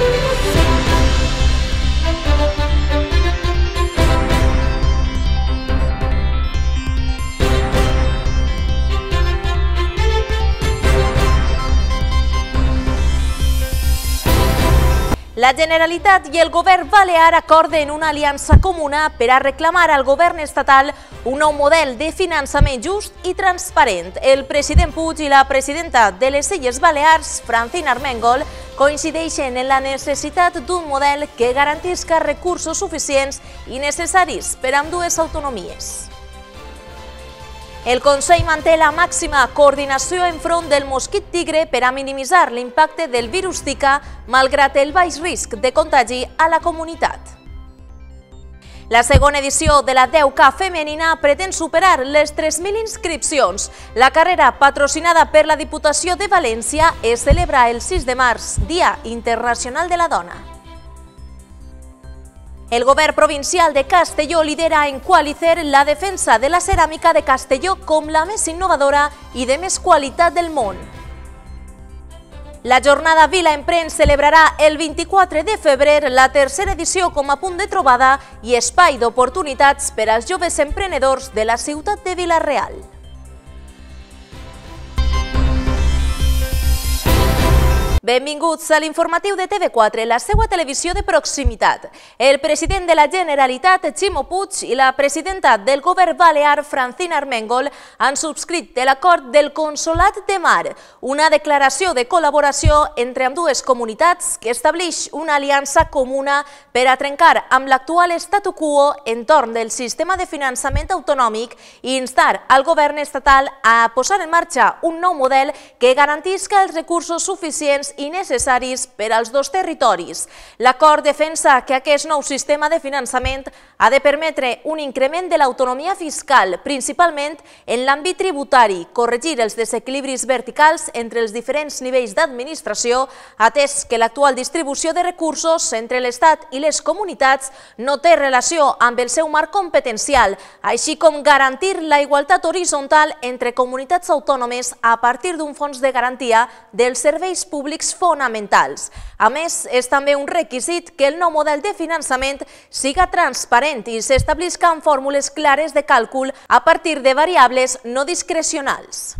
you La Generalitat i el govern balear acorden una aliança comuna per a reclamar al govern estatal un nou model de finançament just i transparent. El president Puig i la presidenta de les Illes Balears, Francina Armengol, coincideixen en la necessitat d'un model que garantisca recursos suficients i necessaris per a ambdues autonomies. El Consell manté la màxima coordinació enfront del mosquit tigre per a minimitzar l'impacte del virus Zika malgrat el baix risc de contagi a la comunitat. La segona edició de la 10K femenina pretén superar les 3.000 inscripcions. La carrera patrocinada per la Diputació de València es celebra el 6 de març, Dia Internacional de la Dona. El govern provincial de Castelló lidera en Qualicer la defensa de la ceràmica de Castelló com la més innovadora i de més qualitat del món. La jornada Vila Emprèn celebrarà el 24 de febrer la tercera edició com a punt de trobada i espai d'oportunitats per als joves emprenedors de la ciutat de Vilareal. Benvinguts a l'informatiu de TV4, la seva televisió de proximitat. El president de la Generalitat, Ximo Puig, i la presidenta del govern balear, Francina Armengol, han subscrit l'acord del Consolat de Mar, una declaració de col·laboració entre amb dues comunitats que estableix una aliança comuna per a trencar amb l'actual statu quo entorn del sistema de finançament autonòmic i instar al govern estatal a posar en marxa un nou model que garantisca els recursos suficients i necessaris per als dos territoris. L'acord defensa que aquest nou sistema de finançament ha de permetre un increment de l'autonomia fiscal, principalment en l'àmbit tributari, corregir els desequilibris verticals entre els diferents nivells d'administració, atès que l'actual distribució de recursos entre l'Estat i les comunitats no té relació amb el seu marc competencial, així com garantir la igualtat horitzontal entre comunitats autònomes a partir d'un fons de garantia dels serveis públics públics fonamentals. A més, és també un requisit que el nou model de finançament siga transparent i en fórmules clares de càlcul a partir de variables no discrecionals.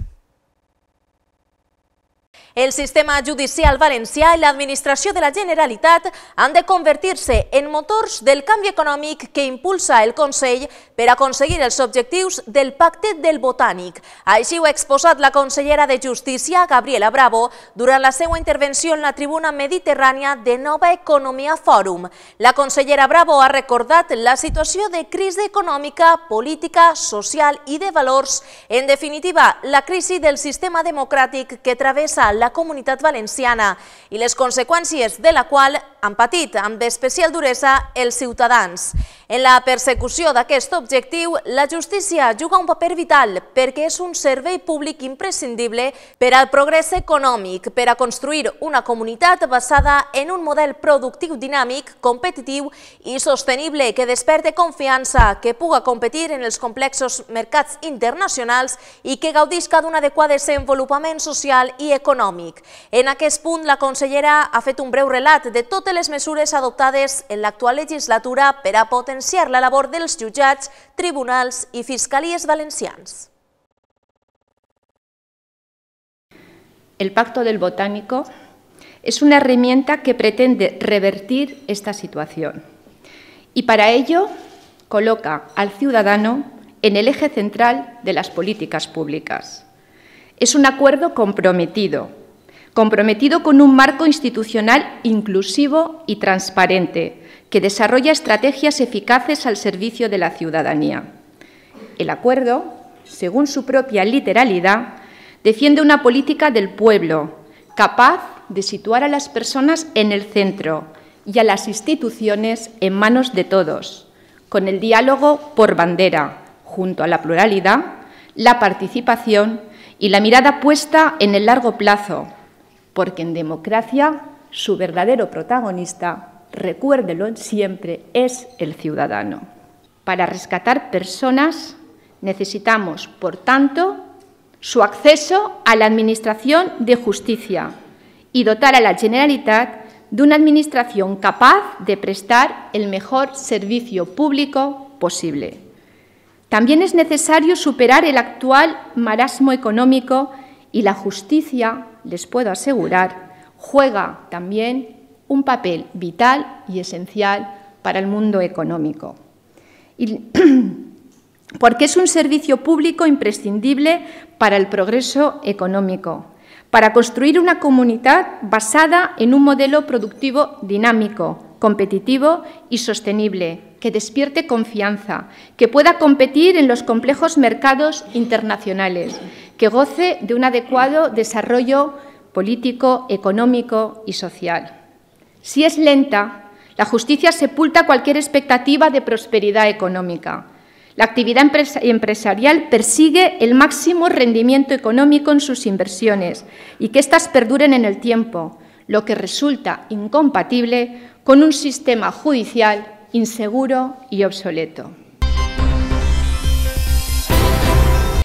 El sistema judicial valencià i l'administració de la Generalitat han de convertir-se en motors del canvi econòmic que impulsa el Consell per aconseguir els objectius del Pacte del Botànic. Així ho ha exposat la consellera de Justícia, Gabriela Bravo, durant la seva intervenció en la tribuna mediterrània de Nova Economia Fòrum. La consellera Bravo ha recordat la situació de crisi econòmica, política, social i de valors, en definitiva, la crisi del sistema democràtic que travessa la comunitat valenciana i les conseqüències de la qual han patit amb especial duresa els ciutadans. En la persecució d'aquest objectiu, la justícia juga un paper vital perquè és un servei públic imprescindible per al progrés econòmic, per a construir una comunitat basada en un model productiu dinàmic, competitiu i sostenible que desperte confiança, que puga competir en els complexos mercats internacionals i que gaudisca d'un adequat desenvolupament social i econòmic En aquest punt, la consellera ha fet un breu relat de totes les mesures adoptades en la actual legislatura per a potenciar la labor dels jutjats, tribunals i fiscalies valencians. El Pacto del Botánico es una herramienta que pretende revertir esta situación y para ello coloca al ciudadano en el eje central de las políticas públicas. Es un acuerdo comprometido comprometido con un marco institucional inclusivo y transparente, que desarrolla estrategias eficaces al servicio de la ciudadanía. El acuerdo, según su propia literalidad, defiende una política del pueblo, capaz de situar a las personas en el centro y a las instituciones en manos de todos, con el diálogo por bandera, junto a la pluralidad, la participación y la mirada puesta en el largo plazo porque en democracia su verdadero protagonista, recuérdelo siempre, es el ciudadano. Para rescatar personas necesitamos, por tanto, su acceso a la Administración de Justicia y dotar a la Generalitat de una Administración capaz de prestar el mejor servicio público posible. También es necesario superar el actual marasmo económico y la justicia les puedo asegurar, juega también un papel vital y esencial para el mundo económico. porque es un servicio público imprescindible para el progreso económico, para construir una comunidad basada en un modelo productivo dinámico, competitivo y sostenible, que despierte confianza, que pueda competir en los complejos mercados internacionales, que goce de un adecuado desarrollo político, económico y social. Si es lenta, la justicia sepulta cualquier expectativa de prosperidad económica. La actividad empresarial persigue el máximo rendimiento económico en sus inversiones y que éstas perduren en el tiempo, lo que resulta incompatible con un sistema judicial inseguro y obsoleto.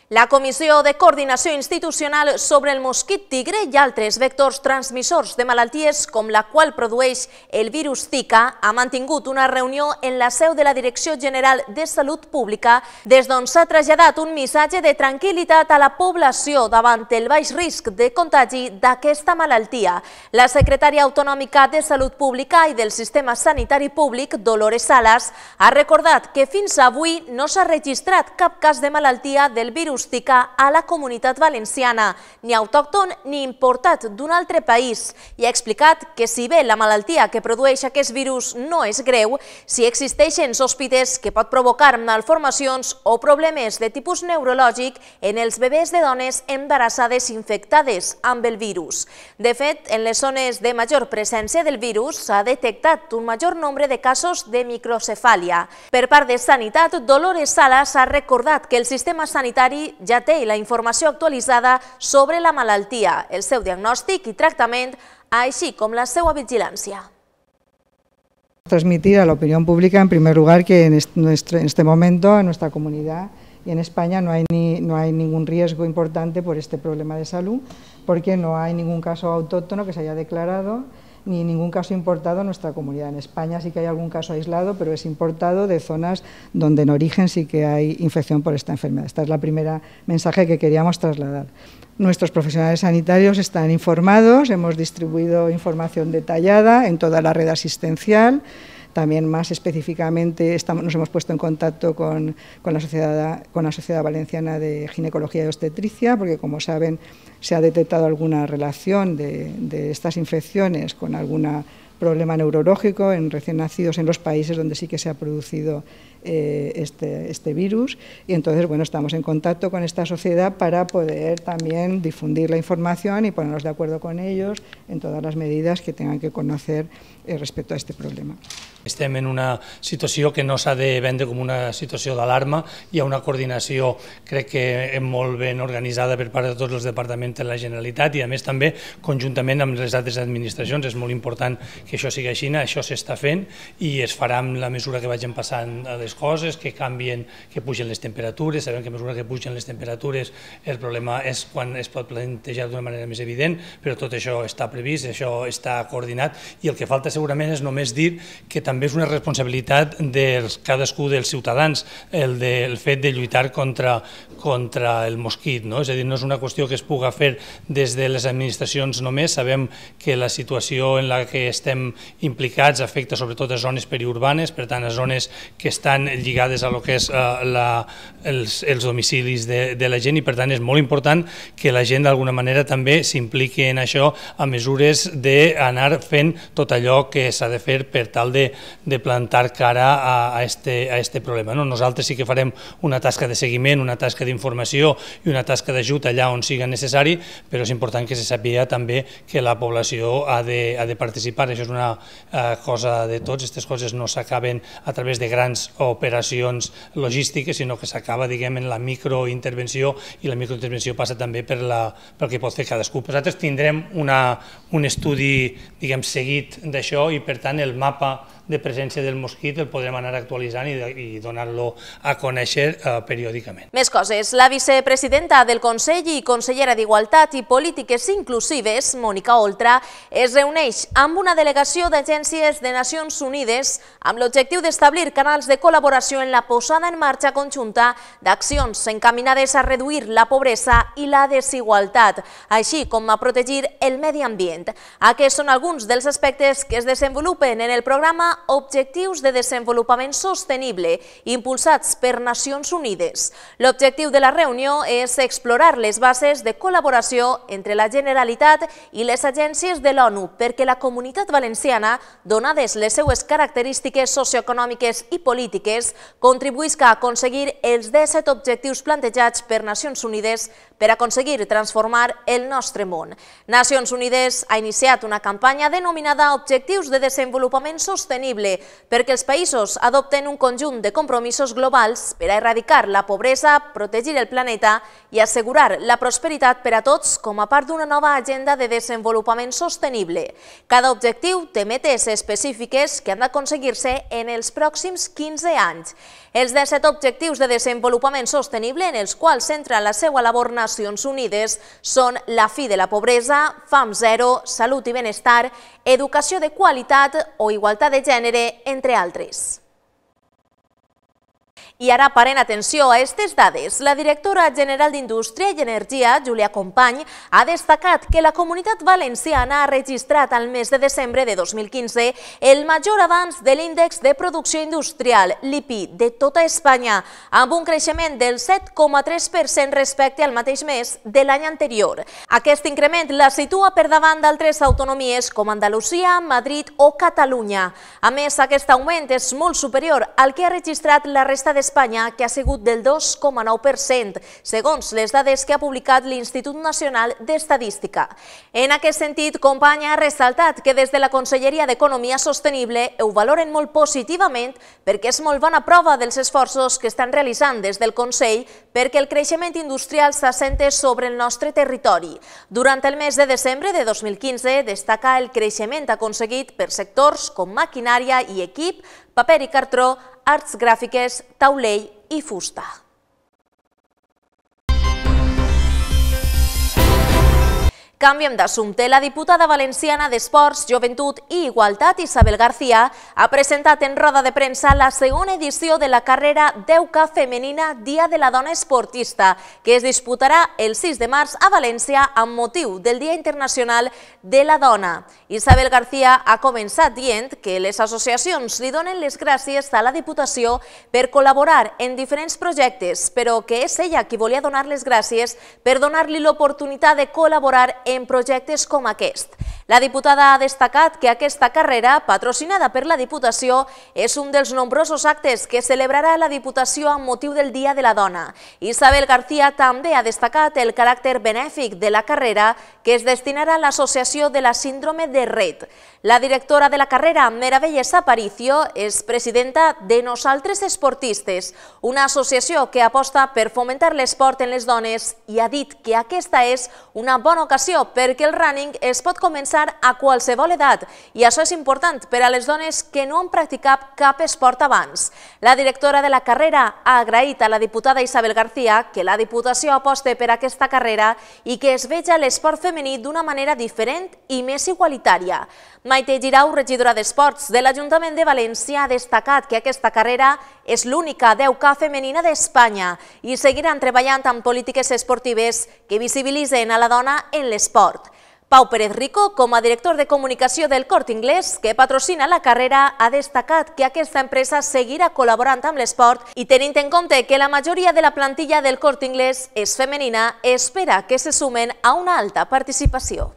La Comissió de Coordinació Institucional sobre el mosquit tigre i altres vectors transmissors de malalties com la qual produeix el virus Zika ha mantingut una reunió en la seu de la Direcció General de Salut Pública des d'on s'ha traslladat un missatge de tranquil·litat a la població davant el baix risc de contagi d'aquesta malaltia. La secretària autonòmica de Salut Pública i del Sistema Sanitari Públic, Dolores Salas, ha recordat que fins avui no s'ha registrat cap cas de malaltia del virus rústica a la comunitat valenciana, ni autòcton ni importat d'un altre país, i ha explicat que si bé la malaltia que produeix aquest virus no és greu, si existeixen sòspites que pot provocar malformacions o problemes de tipus neurològic en els bebès de dones embarassades infectades amb el virus. De fet, en les zones de major presència del virus s'ha detectat un major nombre de casos de microcefàlia. Per part de Sanitat, Dolores Sala s'ha recordat que el sistema sanitari ja té la informació actualitzada sobre la malaltia, el seu diagnòstic i tractament, així com la seva vigilància. Transmitir a l'opinió pública, en primer lloc, que en este moment, en nostra comunitat i en Espanya, no hi ha no risc important per aquest problema de salut, perquè no hi ha cap cas autòctono que s'hagi declarat ni ningún caso importado a nuestra comunidad. En España sí que hay algún caso aislado, pero es importado de zonas donde en origen sí que hay infección por esta enfermedad. Esta es la primera mensaje que queríamos trasladar. Nuestros profesionales sanitarios están informados, hemos distribuido información detallada en toda la red asistencial. También más específicamente nos hemos puesto en contacto con, la sociedad, Valenciana de Ginecología y Obstetricia, porque como saben se ha detectado alguna relación de, estas infecciones con algún problema neurológico en recién nacidos en los países donde sí que se ha producido eh, este, este, virus. Y entonces, bueno, estamos en contacto con esta sociedad para poder también difundir la información y ponernos de acuerdo con ellos en todas las medidas que tengan que conocer eh, respecto a este problema. Estem en una situació que no s'ha de vendre com una situació d'alarma, hi ha una coordinació crec que molt ben organitzada per part de tots els departaments de la Generalitat i a més també conjuntament amb les altres administracions, és molt important que això sigui així, això s'està fent i es farà amb la mesura que vagin passant les coses, que canvien, que pugen les temperatures, sabem que a mesura que pugen les temperatures el problema és quan es pot plantejar d'una manera més evident, però tot això està previst, això està coordinat i el que falta segurament és només dir que també també és una responsabilitat de cadascú dels ciutadans, el, de, el fet de lluitar contra, contra el mosquit. No? És a dir, no és una qüestió que es puga fer des de les administracions només, sabem que la situació en la que estem implicats afecta sobretot a zones periurbanes, per tant, a zones que estan lligades a lo que és eh, la, els, els domicilis de, de la gent i per tant és molt important que la gent d'alguna manera també s'impliqui en això a mesures d'anar fent tot allò que s'ha de fer per tal de de plantar cara a, a, este, a este problema. No? Nosaltres sí que farem una tasca de seguiment, una tasca d'informació i una tasca d'ajut allà on siga necessari, però és important que se sàpiga també que la població ha de, ha de participar. Això és una eh, cosa de tots, aquestes coses no s'acaben a través de grans operacions logístiques, sinó que s'acaba, diguem, en la microintervenció i la microintervenció passa també per la, pel que pot fer cadascú. Nosaltres tindrem una, un estudi, diguem, seguit d'això i, per tant, el mapa de presència del mosquit el podrem anar actualitzant i, donar-lo a conèixer eh, periòdicament. Més coses. La vicepresidenta del Consell i consellera d'Igualtat i Polítiques Inclusives, Mònica Oltra, es reuneix amb una delegació d'agències de Nacions Unides amb l'objectiu d'establir canals de col·laboració en la posada en marxa conjunta d'accions encaminades a reduir la pobresa i la desigualtat, així com a protegir el medi ambient. Aquests són alguns dels aspectes que es desenvolupen en el programa Objectius de Desenvolupament Sostenible, impulsats per Nacions Unides. L'objectiu de la reunió és explorar les bases de col·laboració entre la Generalitat i les agències de l'ONU perquè la comunitat valenciana, donades les seues característiques socioeconòmiques i polítiques, contribuïsca a aconseguir els 17 objectius plantejats per Nacions Unides per aconseguir transformar el nostre món. Nacions Unides ha iniciat una campanya denominada Objectius de Desenvolupament Sostenible sostenible perquè els països adopten un conjunt de compromisos globals per a erradicar la pobresa, protegir el planeta i assegurar la prosperitat per a tots com a part d'una nova agenda de desenvolupament sostenible. Cada objectiu té metes específiques que han d'aconseguir-se en els pròxims 15 anys. Els 17 objectius de desenvolupament sostenible en els quals centra la seva labor Nacions Unides són la fi de la pobresa, fam zero, salut i benestar, educació de qualitat o igualtat de gènere, entre altres. I ara paren atenció a aquestes dades. La directora general d'Indústria i Energia, Júlia Company, ha destacat que la comunitat valenciana ha registrat al mes de desembre de 2015 el major avanç de l'índex de producció industrial, l'IPI, de tota Espanya, amb un creixement del 7,3% respecte al mateix mes de l'any anterior. Aquest increment la situa per davant d'altres autonomies com Andalusia, Madrid o Catalunya. A més, aquest augment és molt superior al que ha registrat la resta de d'Espanya, que ha sigut del 2,9%, segons les dades que ha publicat l'Institut Nacional d'Estadística. En aquest sentit, companya ha ressaltat que des de la Conselleria d'Economia Sostenible ho valoren molt positivament perquè és molt bona prova dels esforços que estan realitzant des del Consell perquè el creixement industrial s'assente sobre el nostre territori. Durant el mes de desembre de 2015 destaca el creixement aconseguit per sectors com maquinària i equip, paper i cartró, arts gràfiques, taulell i fusta. Canviem d'assumpte. La diputada valenciana d'Esports, Joventut i Igualtat, Isabel García, ha presentat en roda de premsa la segona edició de la carrera 10K femenina Dia de la Dona Esportista, que es disputarà el 6 de març a València amb motiu del Dia Internacional de la Dona. Isabel García ha començat dient que les associacions li donen les gràcies a la Diputació per col·laborar en diferents projectes, però que és ella qui volia donar les gràcies per donar-li l'oportunitat de col·laborar en en projectes com aquest. La diputada ha destacat que aquesta carrera, patrocinada per la Diputació, és un dels nombrosos actes que celebrarà la Diputació amb motiu del Dia de la Dona. Isabel García també ha destacat el caràcter benèfic de la carrera que es destinarà a l'Associació de la Síndrome de Red. La directora de la carrera, Meravelles Aparicio, és presidenta de Nosaltres Esportistes, una associació que aposta per fomentar l'esport en les dones i ha dit que aquesta és una bona ocasió Atenció, perquè el running es pot començar a qualsevol edat i això és important per a les dones que no han practicat cap esport abans. La directora de la carrera ha agraït a la diputada Isabel García que la Diputació aposte per aquesta carrera i que es veja l'esport femení d'una manera diferent i més igualitària. Maite Girau, regidora d'Esports de l'Ajuntament de València, ha destacat que aquesta carrera és l'única 10K femenina d'Espanya i seguiran treballant amb polítiques esportives que visibilitzen a la dona en l'esport. Pau Pérez Rico, com a director de comunicació del Cort Inglés, que patrocina la carrera, ha destacat que aquesta empresa seguirà col·laborant amb l'esport i tenint en compte que la majoria de la plantilla del Cort Inglés és femenina, espera que se sumen a una alta participació.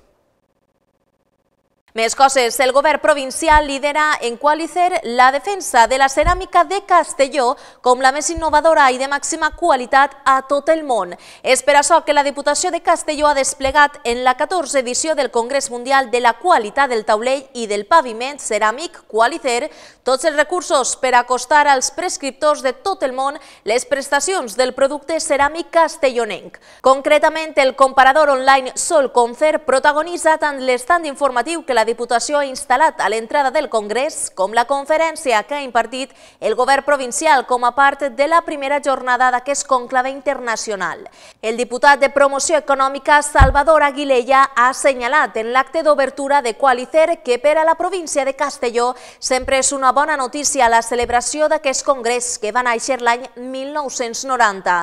Més coses, el govern provincial lidera en Qualicer la defensa de la ceràmica de Castelló com la més innovadora i de màxima qualitat a tot el món. És per això que la Diputació de Castelló ha desplegat en la 14 edició del Congrés Mundial de la Qualitat del Taulell i del Paviment Ceràmic Qualicer tots els recursos per acostar als prescriptors de tot el món les prestacions del producte ceràmic castellonenc. Concretament, el comparador online Sol Concert protagonitza tant l'estand informatiu que la Diputació ha instal·lat a l'entrada del Congrés com la conferència que ha impartit el govern provincial com a part de la primera jornada d'aquest conclave internacional. El diputat de Promoció Econòmica, Salvador Aguilella, ha assenyalat en l'acte d'obertura de Qualicer que per a la província de Castelló sempre és una bona notícia la celebració d'aquest Congrés que va néixer l'any 1990.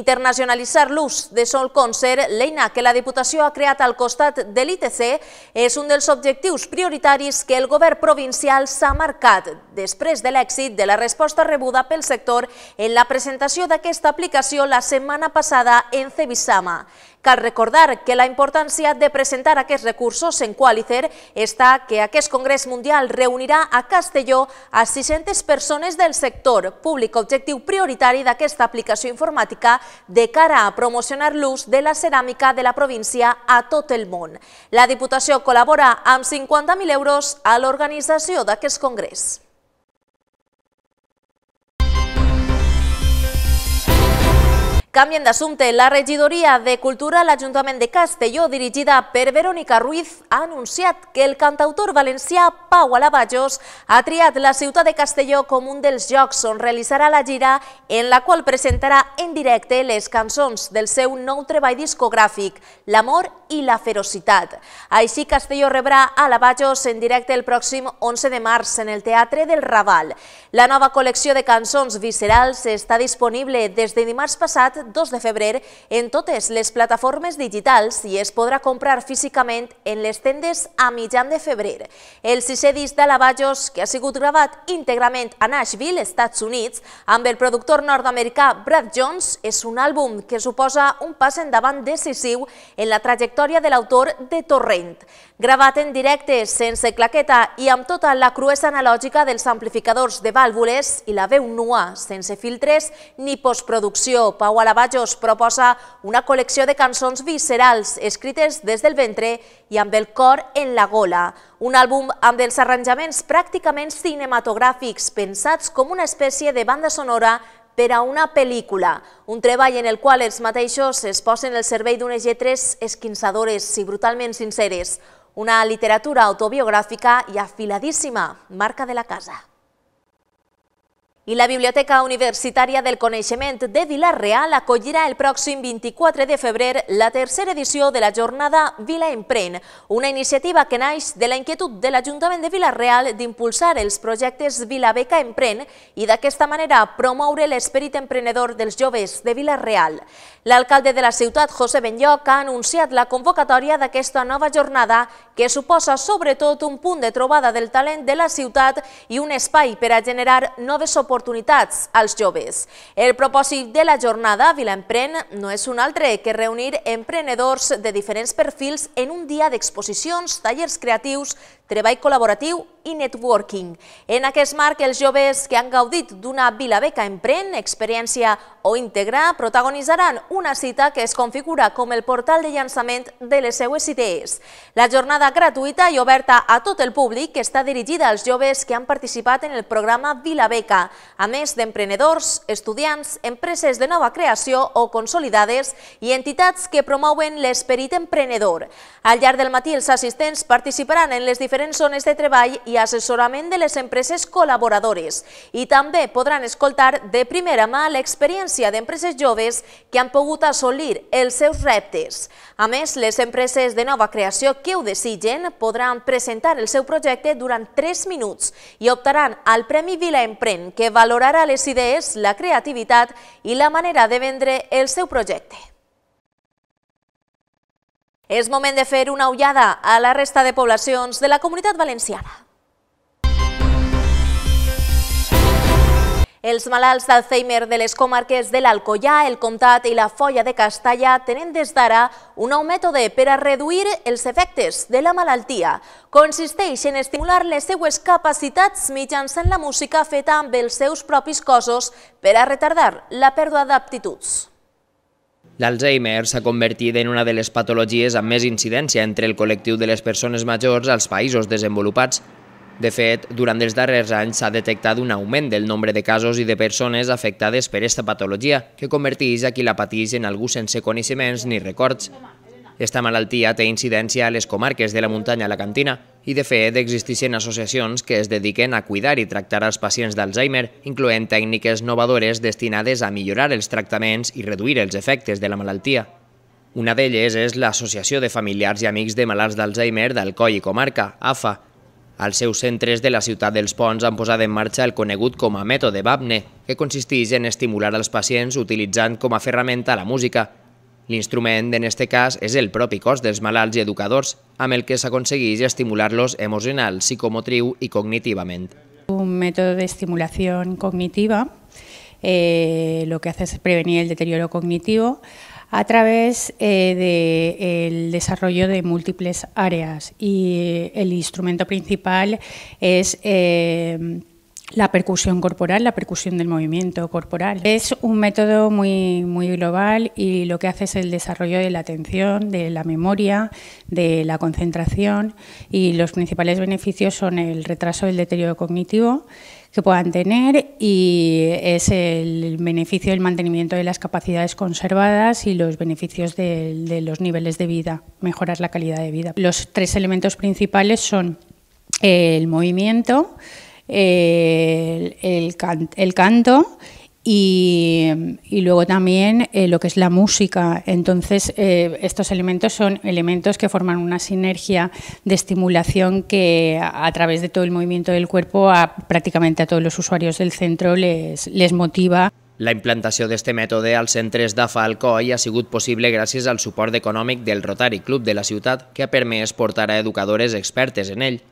Internacionalitzar l'ús de Sol Concert, l'eina que la Diputació ha creat al costat de l'ITC, és un dels objectius objectius prioritaris que el govern provincial s'ha marcat després de l'èxit de la resposta rebuda pel sector en la presentació d'aquesta aplicació la setmana passada en Cebisama. Cal recordar que la importància de presentar aquests recursos en Qualicer està que aquest Congrés Mundial reunirà a Castelló a 600 persones del sector, públic objectiu prioritari d'aquesta aplicació informàtica de cara a promocionar l'ús de la ceràmica de la província a tot el món. La Diputació col·labora amb 50.000 euros a l'organització d'aquest Congrés. Canvien d'assumpte. La regidoria de Cultura a l'Ajuntament de Castelló, dirigida per Verónica Ruiz, ha anunciat que el cantautor valencià Pau Alabajos ha triat la ciutat de Castelló com un dels jocs on realitzarà la gira en la qual presentarà en directe les cançons del seu nou treball discogràfic, L'amor i la ferocitat. Així, Castelló rebrà Alabajos en directe el pròxim 11 de març en el Teatre del Raval. La nova col·lecció de cançons viscerals està disponible des de dimarts passat 2 de febrer en totes les plataformes digitals i es podrà comprar físicament en les tendes a mitjan de febrer. El sisè disc de que ha sigut gravat íntegrament a Nashville, Estats Units, amb el productor nord-americà Brad Jones, és un àlbum que suposa un pas endavant decisiu en la trajectòria de l'autor de Torrent. Gravat en directe, sense claqueta i amb tota la cruesa analògica dels amplificadors de vàlvules i la veu nua, sense filtres ni postproducció, Pau Alabajos proposa una col·lecció de cançons viscerals escrites des del ventre i amb el cor en la gola. Un àlbum amb els arranjaments pràcticament cinematogràfics, pensats com una espècie de banda sonora per a una pel·lícula, un treball en el qual els mateixos es posen al servei d'unes lletres esquinçadores i brutalment sinceres, una literatura autobiogràfica i afiladíssima, marca de la casa. I la Biblioteca Universitària del Coneixement de Vila-real acollirà el pròxim 24 de febrer la tercera edició de la jornada Vila Emprèn, una iniciativa que naix de la inquietud de l'Ajuntament de Vila-real d'impulsar els projectes Vila Beca Emprèn i d'aquesta manera promoure l'esperit emprenedor dels joves de Vila-real. L'alcalde de la ciutat, José Benlloc, ha anunciat la convocatòria d'aquesta nova jornada que suposa sobretot un punt de trobada del talent de la ciutat i un espai per a generar noves oportunitats als joves. El propòsit de la jornada Vilaemprèn no és un altre que reunir emprenedors de diferents perfils en un dia d'exposicions, tallers creatius, treball col·laboratiu i networking. En aquest marc, els joves que han gaudit d'una Vilabeca Emprèn, experiència o íntegra, protagonitzaran una cita que es configura com el portal de llançament de les seues idees. La jornada gratuïta i oberta a tot el públic està dirigida als joves que han participat en el programa Vilabeca, a més d'emprenedors, estudiants, empreses de nova creació o consolidades i entitats que promouen l'esperit emprenedor. Al llarg del matí, els assistents participaran en les diferents diferents zones de treball i assessorament de les empreses col·laboradores. I també podran escoltar de primera mà l'experiència d'empreses joves que han pogut assolir els seus reptes. A més, les empreses de nova creació que ho desitgen podran presentar el seu projecte durant 3 minuts i optaran al Premi Vila Emprèn, que valorarà les idees, la creativitat i la manera de vendre el seu projecte. És moment de fer una ullada a la resta de poblacions de la comunitat valenciana. Els malalts d'Alzheimer de les comarques de l'Alcoyà, el Comtat i la Folla de Castalla tenen des d'ara un nou mètode per a reduir els efectes de la malaltia. Consisteix en estimular les seues capacitats mitjançant la música feta amb els seus propis cossos per a retardar la pèrdua d'aptituds. L'Alzheimer s'ha convertit en una de les patologies amb més incidència entre el col·lectiu de les persones majors als països desenvolupats. De fet, durant els darrers anys s'ha detectat un augment del nombre de casos i de persones afectades per aquesta patologia, que converteix a qui la pateix en algú sense coneixements ni records. Esta malaltia té incidència a les comarques de la muntanya alacantina i, de fet, existeixen associacions que es dediquen a cuidar i tractar els pacients d'Alzheimer, incloent tècniques novadores destinades a millorar els tractaments i reduir els efectes de la malaltia. Una d'elles és l'Associació de Familiars i Amics de Malalts d'Alzheimer d'Alcoi i Comarca, AFA. Els seus centres de la ciutat dels Ponts han posat en marxa el conegut com a mètode BAPNE, que consisteix en estimular els pacients utilitzant com a ferramenta la música, L'instrument, en aquest cas, és el propi cos dels malalts i educadors, amb el que s'aconsegueix estimular-los emocional, psicomotriu i cognitivament. Un mètode de cognitiva eh, lo que fa és prevenir el deterioro cognitiu a través eh, del de, desarrollo de múltiples áreas y eh, el instrumento principal es eh, la percusión corporal, la percusión del movimiento corporal. Es un método muy, muy global y lo que hace es el desarrollo de la atención, de la memoria, de la concentración y los principales beneficios son el retraso del deterioro cognitivo que puedan tener y es el beneficio del mantenimiento de las capacidades conservadas y los beneficios de los niveles de vida, mejorar la calidad de vida. Los tres elementos principales son eh, el movimiento, el, canto y, luego también eh, lo que es la música. Entonces, eh, estos elementos son elementos que forman una sinergia de estimulación que a, través de todo el movimiento del cuerpo a prácticamente a todos los usuarios del centro les, motiva. La implantación implantació d'este mètode als centres de este Falcoi ha sigut posible gracias al suport económico del Rotary Club de la Ciudad que ha permès portar a educadores expertos en él.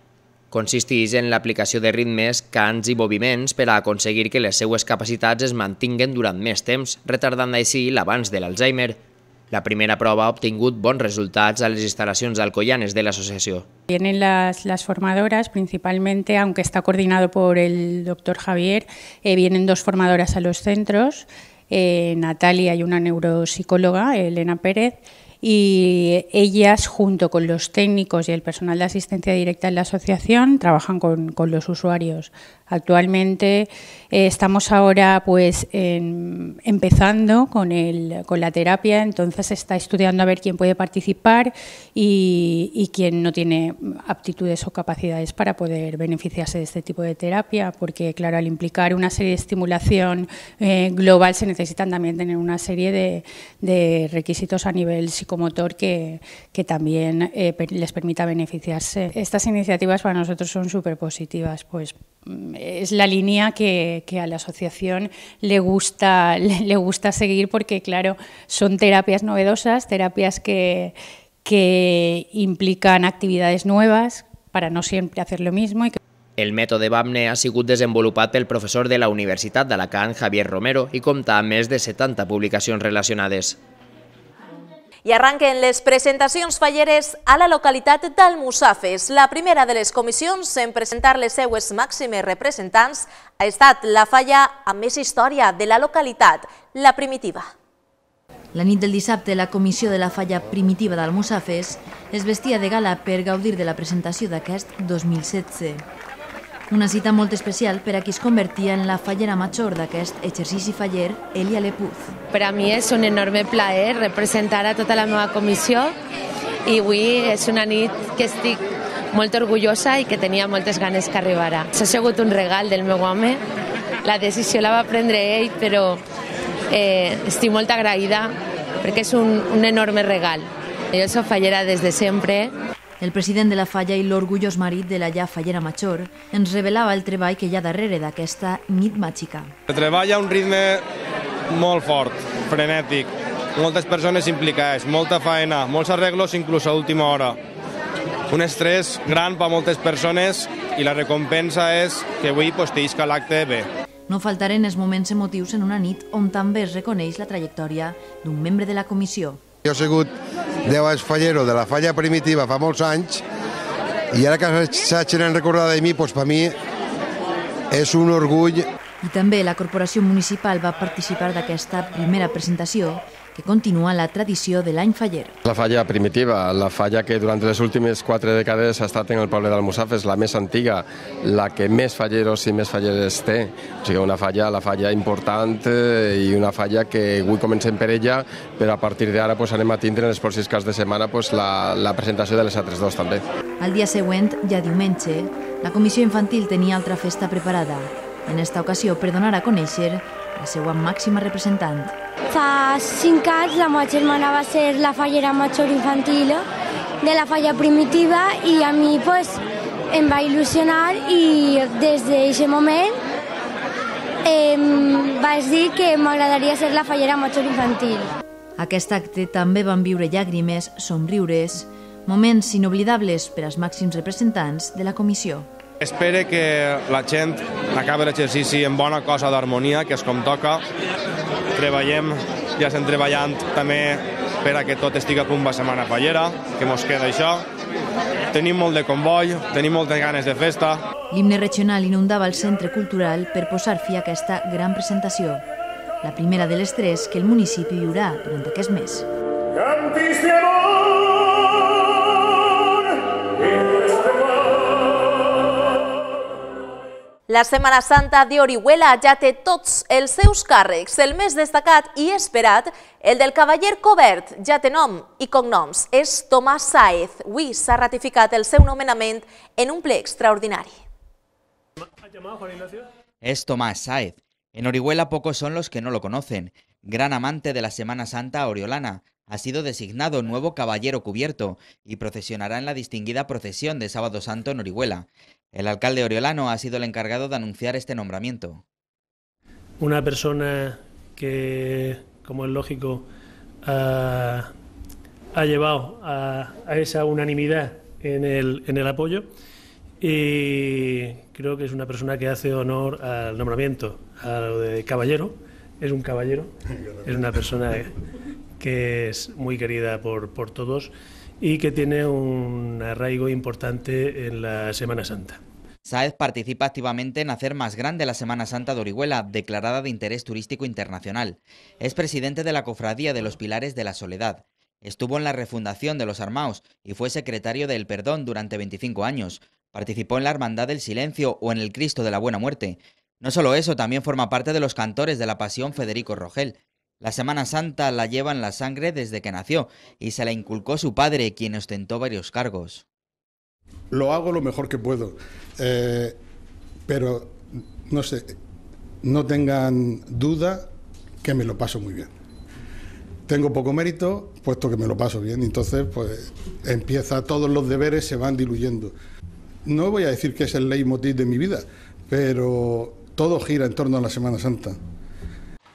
Consisteix en l'aplicació de ritmes, cants i moviments per a aconseguir que les seues capacitats es mantinguen durant més temps, retardant així l'abans de l'Alzheimer. La primera prova ha obtingut bons resultats a les instal·lacions alcoyanes de l'associació. Vienen las, las, formadoras, principalmente, aunque está coordinado por el doctor Javier, eh, vienen dos formadoras a los centros, eh, Natalia y una neuropsicóloga, Elena Pérez, y ellas junto con los técnicos y el personal de asistencia directa en la asociación trabajan con, con los usuarios Actualmente eh, estamos ahora pues en, empezando con, la terapia, entonces se está estudiando a ver quién puede participar y, quién no tiene aptitudes o capacidades para poder beneficiarse de este tipo de terapia, porque claro, al implicar una serie de estimulación eh, global se necesitan también tener una serie de, requisitos a nivel psicomotor que, también eh, les permita beneficiarse. Estas iniciativas para nosotros son súper positivas, pues es la línea que, a la asociación le gusta, le gusta seguir porque, claro, son terapias novedosas, terapias que, implican actividades nuevas para no siempre hacer lo mismo. Y método El método BAMNE ha sigut por el profesor de la universidad de d'Alacant, Javier Romero, y cuenta a más de 70 publicaciones relacionadas. I arranquen les presentacions falleres a la localitat del Musafes. La primera de les comissions en presentar les seues màximes representants ha estat la falla amb més història de la localitat, la Primitiva. La nit del dissabte, la comissió de la falla primitiva del Musafes es vestia de gala per gaudir de la presentació d'aquest 2016. Una cita molt especial per a qui es convertia en la fallera major d'aquest exercici faller, Elia Lepuz. Per a mi és un enorme plaer representar a tota la meva comissió i avui és una nit que estic molt orgullosa i que tenia moltes ganes que arribara. S'ha ha sigut un regal del meu home. La decisió la va prendre ell, però eh, estic molt agraïda perquè és un, un enorme regal. Jo soc fallera des de sempre el president de la falla i l'orgullós marit de la ja fallera major ens revelava el treball que hi ha darrere d'aquesta nit màgica. treball a un ritme molt fort, frenètic, moltes persones implicades, molta faena, molts arreglos inclús a última hora. Un estrès gran per a moltes persones i la recompensa és que avui pues, t'isca l'acte bé. No faltaren els moments emotius en una nit on també es reconeix la trajectòria d'un membre de la comissió. Jo he sigut 10 anys fallero de la falla primitiva fa molts anys i ara que s'ha generat recordada de mi, doncs per mi és un orgull. I també la Corporació Municipal va participar d'aquesta primera presentació que continua la tradició de l'any faller. La falla primitiva, la falla que durant les últimes quatre dècades ha estat en el poble d'Almusaf, és la més antiga, la que més falleros i més falleres té. O sigui, una falla, la falla important eh, i una falla que avui comencem per ella, però a partir d'ara pues, anem a tindre en els pròxims cas de setmana pues, la, la presentació de les altres dos també. El dia següent, ja diumenge, la Comissió Infantil tenia altra festa preparada. En esta ocasió, per donar a conèixer la seva màxima representant. Fa cinc anys la meva germana va ser la fallera major infantil de la falla primitiva i a mi pues, em va il·lusionar i des d'aquest moment em vaig dir que m'agradaria ser la fallera major infantil. Aquest acte també van viure llàgrimes, somriures, moments inoblidables per als màxims representants de la comissió. Espere que la gent acabi l'exercici en bona cosa d'harmonia, que és com toca. Treballem, ja estem treballant també per a que tot estigui a punt la setmana fallera, que mos queda això. Tenim molt de convoi, tenim moltes ganes de festa. L'himne regional inundava el centre cultural per posar fi a aquesta gran presentació, la primera de les tres que el municipi viurà durant aquest mes. Cantis de amor! La Semana Santa de Orihuela ya te tots el seus càrrecs. El mes destacat y esperat, el del Caballer cobert, ja te nom y cognoms, Es Tomás Saez. qui s'ha ratificat el seu nomenament en un ple extraordinari. Es Tomás Saez. En Orihuela pocos son los que no lo conocen. Gran amante de la Semana Santa oriolana, ha sido designado nuevo caballero cubierto y procesionará en la distinguida procesión de Sábado Santo en Orihuela. El alcalde Oriolano ha sido el encargado de anunciar este nombramiento. Una persona que, como es lógico, ha, llevado a, esa unanimidad en el, apoyo y creo que es una persona que hace honor al nombramiento, a lo de caballero. Es un caballero, es una persona que es muy querida por todos y que tiene un arraigo importante en la Semana Santa. Saez participa activamente en hacer más grande la Semana Santa de Orihuela, declarada de interés turístico internacional. Es presidente de la Cofradía de los Pilares de la Soledad. Estuvo en la refundación de los Armaos y fue secretario del Perdón durante 25 años. Participó en la Hermandad del Silencio o en el Cristo de la Buena Muerte. No solo eso, también forma parte de los cantores de la Pasión Federico Rogel. La Semana Santa la lleva en la sangre desde que nació y se la inculcó su padre, quien ostentó varios cargos. Lo hago lo mejor que puedo, eh, pero no sé, no tengan duda que me lo paso muy bien. Tengo poco mérito, puesto que me lo paso bien, entonces pues empieza, todos los deberes se van diluyendo. No voy a decir que es el leitmotiv de mi vida, pero todo gira en torno a la Semana Santa.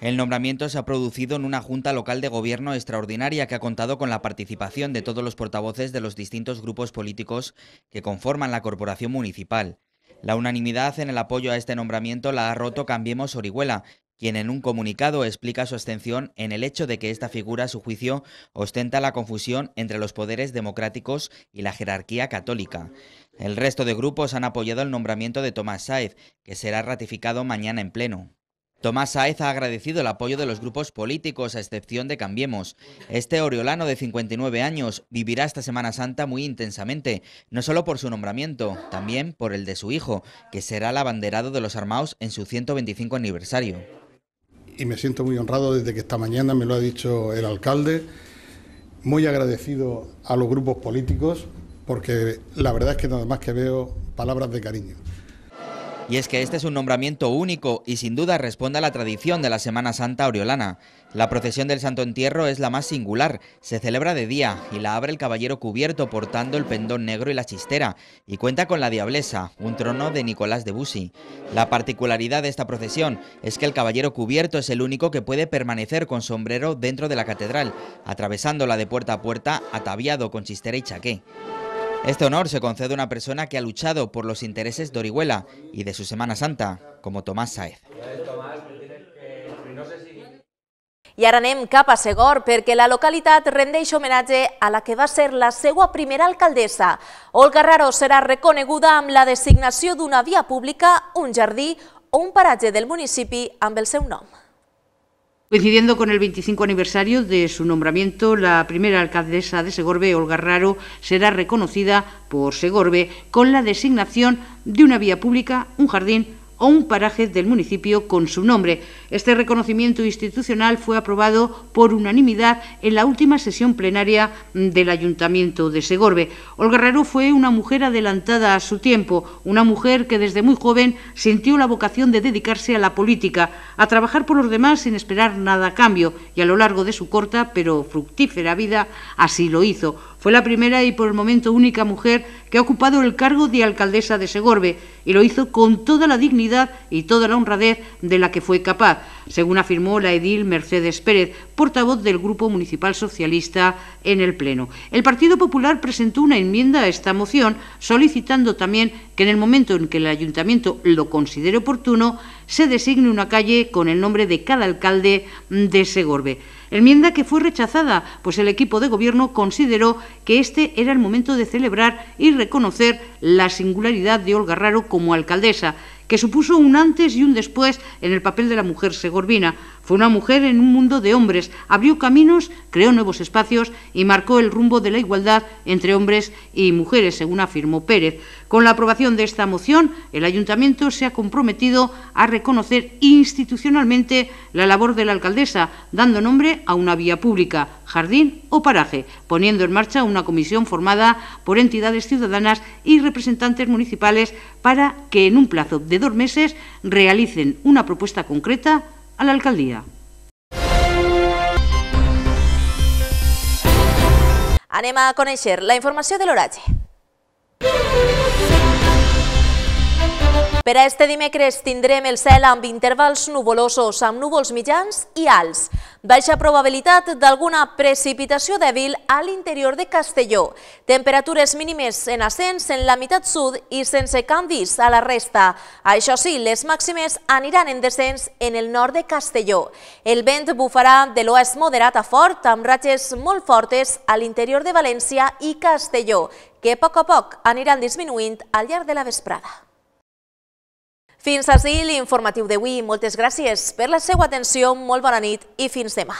El nombramiento se ha producido en una Junta Local de Gobierno extraordinaria que ha contado con la participación de todos los portavoces de los distintos grupos políticos que conforman la Corporación Municipal. La unanimidad en el apoyo a este nombramiento la ha roto Cambiemos Orihuela, quien en un comunicado explica su abstención en el hecho de que esta figura, a su juicio, ostenta la confusión entre los poderes democráticos y la jerarquía católica. El resto de grupos han apoyado el nombramiento de Tomás Saez, que será ratificado mañana en pleno. Tomás Saez ha agradecido el apoyo de los grupos políticos, a excepción de Cambiemos. Este oriolano de 59 años vivirá esta Semana Santa muy intensamente, no solo por su nombramiento, también por el de su hijo, que será el abanderado de los armaos en su 125 aniversario. Y me siento muy honrado desde que esta mañana me lo ha dicho el alcalde, muy agradecido a los grupos políticos, porque la verdad es que nada más que veo palabras de cariño. Y es que este es un nombramiento único y sin duda responde a la tradición de la Semana Santa Oriolana. La procesión del Santo Entierro es la más singular, se celebra de día y la abre el caballero cubierto portando el pendón negro y la chistera, y cuenta con la Diablesa, un trono de Nicolás de Bussy. La particularidad de esta procesión es que el caballero cubierto es el único que puede permanecer con sombrero dentro de la catedral, atravesándola de puerta a puerta ataviado con chistera y chaqué. Este honor se concede a una persona que ha luchado por los intereses de Orihuela y de su Semana Santa, como Tomás Saez. I ara anem cap a Segor perquè la localitat rendeix homenatge a la que va ser la seva primera alcaldessa. Olga Raro serà reconeguda amb la designació d'una via pública, un jardí o un paratge del municipi amb el seu nom. Coincidiendo con el 25 aniversario de su nombramiento, la primera alcaldesa de Segorbe, Olga Raro, será reconocida por Segorbe con la designación de una vía pública, un jardín, o un paraje del municipio con su nombre. Este reconocimiento institucional fue aprobado por unanimidad en la última sesión plenaria del Ayuntamiento de Segorbe. Olga fue una mujer adelantada a su tiempo, una mujer que desde muy joven sintió la vocación de dedicarse a la política, a trabajar por los demás sin esperar nada a cambio y a lo largo de su corta pero fructífera vida así lo hizo. Fue la primera y por el momento única mujer que ha ocupado el cargo de alcaldesa de Segorbe y lo hizo con toda la dignidad y toda la honradez de la que fue capaz, según afirmó la edil Mercedes Pérez, portavoz del Grupo Municipal Socialista en el Pleno. El Partido Popular presentó una enmienda a esta moción solicitando también que en el momento en que el ayuntamiento lo considere oportuno se designe una calle con el nombre de cada alcalde de Segorbe enmienda que fue rechazada, pues el equipo de gobierno consideró que este era el momento de celebrar y reconocer la singularidad de Olga Raro como alcaldesa, que supuso un antes y un después en el papel de la mujer segorbina, fue una mujer en un mundo de hombres, abrió caminos, creó nuevos espacios y marcó el rumbo de la igualdad entre hombres y mujeres, según afirmó Pérez. Con la aprobación de esta moción, el ayuntamiento se ha comprometido a reconocer institucionalmente la labor de la alcaldesa, dando nombre a una vía pública, jardín o paraje, poniendo en marcha una comisión formada por entidades ciudadanas y representantes municipales para que en un plazo de dos meses realicen una propuesta concreta a l'alcaldia. Anem a conèixer la informació de l'oratge. Per a este dimecres tindrem el cel amb intervals nuvolosos, amb núvols mitjans i alts. Baixa probabilitat d'alguna precipitació dèbil a l'interior de Castelló. Temperatures mínimes en ascens en la meitat sud i sense canvis a la resta. Això sí, les màximes aniran en descens en el nord de Castelló. El vent bufarà de l'oest moderat a fort, amb ratxes molt fortes a l'interior de València i Castelló, que a poc a poc aniran disminuint al llarg de la vesprada. Fins ací l'informatiu d'avui. Moltes gràcies per la seva atenció, molt bona nit i fins demà.